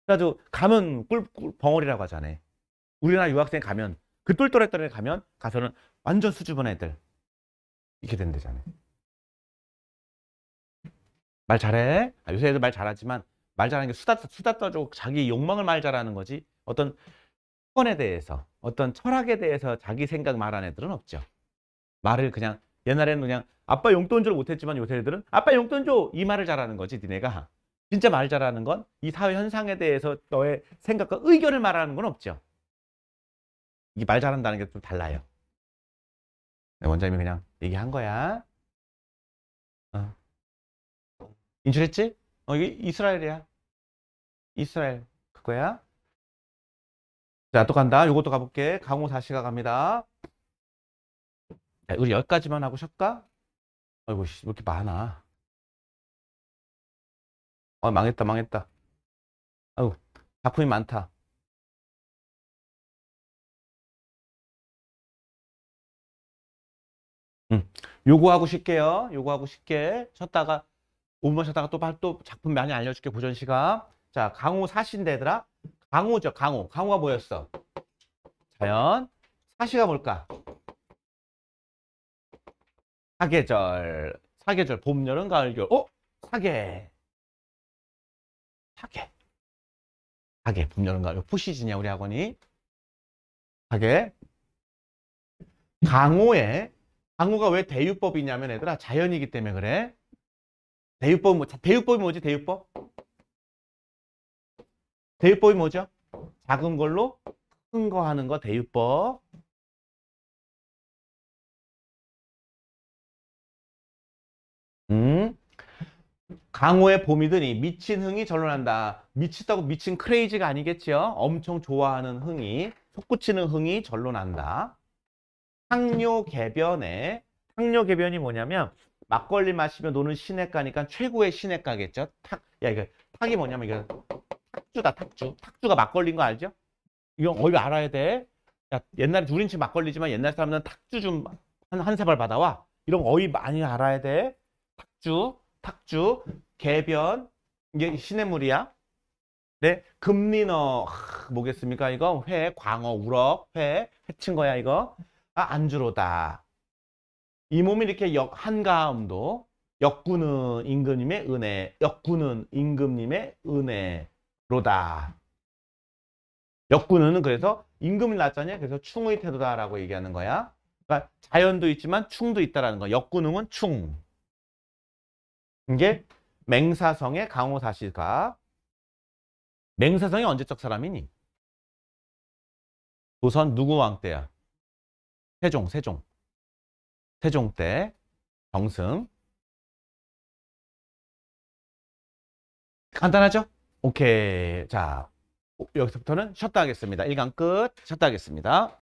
그래도 가면 꿀, 꿀 벙어리라고 하잖아요. 우리나라 유학생 가면 그 똘똘했던 애 가면 가서는 완전 수줍은 애들 이렇게 된대잖아요. 말 잘해. 아, 요새 애들 말 잘하지만 말 잘하는 게 수다, 수다 떠주고 자기 욕망을 말 잘하는 거지 어떤 사건에 대해서 어떤 철학에 대해서 자기 생각 말하는 애들은 없죠. 말을 그냥 옛날에는 그냥 아빠 용돈 줄 못했지만 요새 애들은 아빠 용돈 줘 이 말을 잘하는 거지 니네가 진짜 말 잘하는 건 이 사회 현상에 대해서 너의 생각과 의견을 말하는 건 없죠 이게 말 잘한다는 게 좀 달라요 네, 원장님이 그냥 얘기한 거야 어. 인출했지? 어, 이게 이스라엘이야 이스라엘 그거야 자 또 간다 요것도 가볼게 강호 다시가 갑니다 우리 여기까지만 하고 쉴까? 아이고, 씨, 왜 이렇게 많아? 어, 망했다, 망했다. 아우 작품이 많다. 음, 요거하고 쉴게요. 요거하고 쉽게 쉬었다가 5분 쉬었다가 또, 또 작품 많이 알려줄게, 고전 시간. 자, 강호 사신데 얘들아. 강호죠, 강호. 강호가 뭐였어? 자연. 사시가 뭘까? 사계절 사계절 봄 여름 가을 겨울 어? 사계 사계 사계 봄 여름 가을 푸시즌이야 우리 학원이 사계 강호에 강호가 왜 대유법이냐면 얘들아 자연이기 때문에 그래 대유법 뭐, 대유법이 뭐지 대유법? 대유법이 뭐죠? 작은 걸로 큰 거 하는 거 대유법 음? 강호의 봄이더니 미친 흥이 절로 난다. 미치다고 미친 크레이지가 아니겠지요? 엄청 좋아하는 흥이, 솟구치는 흥이 절로 난다. 상료개변에, 상료개변이 뭐냐면 막걸리 마시면 노는 시냇가니까 최고의 시냇가겠죠? 탁, 야, 이거 탁이 뭐냐면 이거 탁주다, 탁주. 탁주가 막걸리인 거 알죠? 이거 어이 알아야 돼. 야, 옛날에 둘인치 막걸리지만 옛날 사람들은 탁주 좀 한, 한세발 받아와. 이런 어이 많이 알아야 돼. 탁주, 탁주, 개변, 이게 시냇물이야. 네, 금리너 뭐겠습니까? 이거 회, 광어, 우럭, 회회친 거야 이거. 아, 안주로다. 이 몸이 이렇게 역 한가음도 역구는 임금님의 은혜, 역구는 임금님의 은혜로다. 역구는 그래서 임금이낳잖아요 그래서 충의 태도다라고 얘기하는 거야. 그러니까 자연도 있지만 충도 있다라는 거. 역구능은 충. 이게 맹사성의 강호사시가 맹사성이 언제적 사람이니? 조선 누구 왕 때야? 세종, 세종. 세종 때 정승. 간단하죠? 오케이. 자, 여기서부터는 셧다 하겠습니다. 1강 끝. 셧다 하겠습니다.